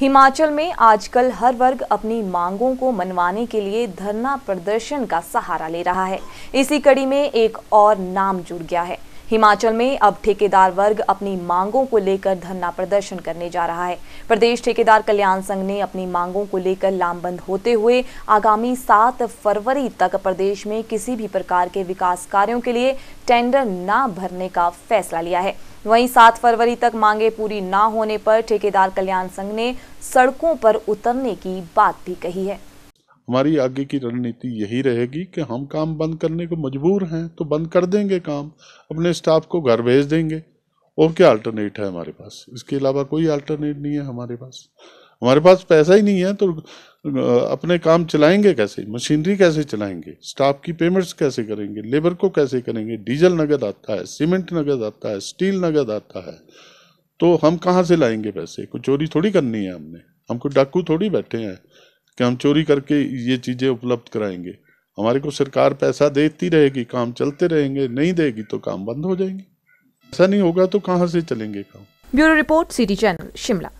हिमाचल में आजकल हर वर्ग अपनी मांगों को मनवाने के लिए धरना प्रदर्शन का सहारा ले रहा है इसी कड़ी में एक और नाम जुड़ गया है हिमाचल में अब ठेकेदार वर्ग अपनी मांगों को लेकर धरना प्रदर्शन करने जा रहा है प्रदेश ठेकेदार कल्याण संघ ने अपनी मांगों को लेकर लामबंद होते हुए आगामी सात फरवरी तक प्रदेश में किसी भी प्रकार के विकास कार्यों के लिए टेंडर न भरने का फैसला लिया है वहीं सात फरवरी तक मांगे पूरी न होने पर ठेकेदार कल्याण संघ ने सड़कों पर उतरने की बात भी कही है हमारी आगे की रणनीति यही रहेगी कि हम काम बंद करने को मजबूर हैं तो बंद कर देंगे काम अपने स्टाफ को घर भेज देंगे और क्या अल्टरनेट है हमारे पास इसके अलावा कोई अल्टरनेट नहीं है हमारे पास हमारे पास पैसा ही नहीं है तो अपने काम चलाएंगे कैसे मशीनरी कैसे चलाएंगे स्टाफ की पेमेंट्स कैसे करेंगे लेबर को कैसे करेंगे डीजल नगद आता है सीमेंट नगद आता है स्टील नगद आता है तो हम कहाँ से लाएंगे पैसे कोई चोरी थोड़ी करनी है हमने हमको डाकू थोड़ी बैठे हैं कि हम चोरी करके ये चीज़ें उपलब्ध कराएंगे हमारे को सरकार पैसा देती रहेगी काम चलते रहेंगे नहीं देगी तो काम बंद हो जाएंगे ऐसा नहीं होगा तो कहाँ से चलेंगे काम bureau report city channel Shimla